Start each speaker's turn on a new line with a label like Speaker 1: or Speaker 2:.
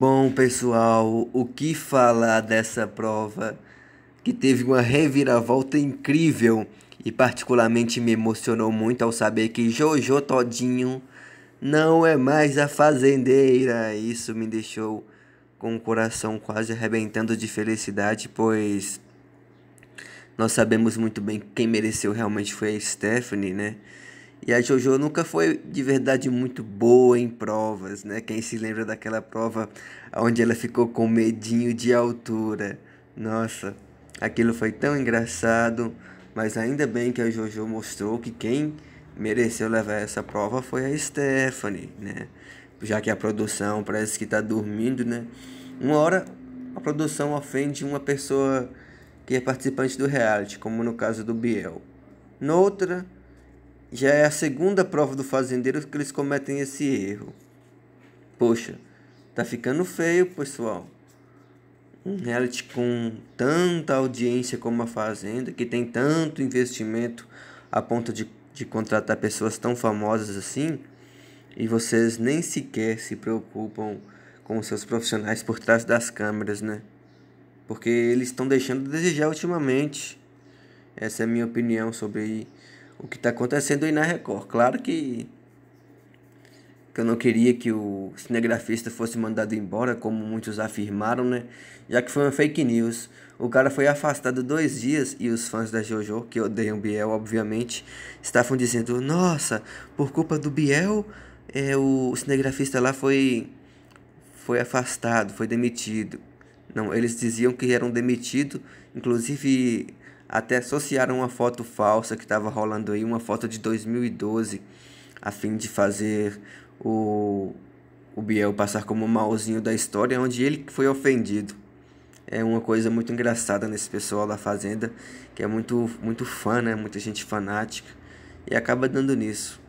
Speaker 1: Bom, pessoal, o que falar dessa prova que teve uma reviravolta incrível e particularmente me emocionou muito ao saber que Jojo Todinho não é mais a fazendeira. Isso me deixou com o coração quase arrebentando de felicidade, pois nós sabemos muito bem que quem mereceu realmente foi a Stephanie, né? E a JoJo nunca foi de verdade muito boa em provas, né? Quem se lembra daquela prova onde ela ficou com medinho de altura? Nossa, aquilo foi tão engraçado, mas ainda bem que a JoJo mostrou que quem mereceu levar essa prova foi a Stephanie, né? Já que a produção parece que tá dormindo, né? Uma hora a produção ofende uma pessoa que é participante do reality, como no caso do Biel. Noutra, já é a segunda prova do fazendeiro que eles cometem esse erro. Poxa, tá ficando feio, pessoal. Um reality com tanta audiência como a Fazenda, que tem tanto investimento a ponto de, de contratar pessoas tão famosas assim, e vocês nem sequer se preocupam com seus profissionais por trás das câmeras, né? Porque eles estão deixando a desejar ultimamente. Essa é a minha opinião sobre o que está acontecendo aí na Record. Claro que, que eu não queria que o cinegrafista fosse mandado embora, como muitos afirmaram, né? Já que foi uma fake news. O cara foi afastado dois dias e os fãs da JoJo, que odeiam Biel, obviamente, estavam dizendo: Nossa, por culpa do Biel, é, o cinegrafista lá foi, foi afastado, foi demitido. Não, eles diziam que eram demitido, inclusive até associaram uma foto falsa que estava rolando aí, uma foto de 2012, a fim de fazer o, o Biel passar como o malzinho da história, onde ele foi ofendido. É uma coisa muito engraçada nesse pessoal da Fazenda, que é muito, muito fã, né? Muita gente fanática, e acaba dando nisso.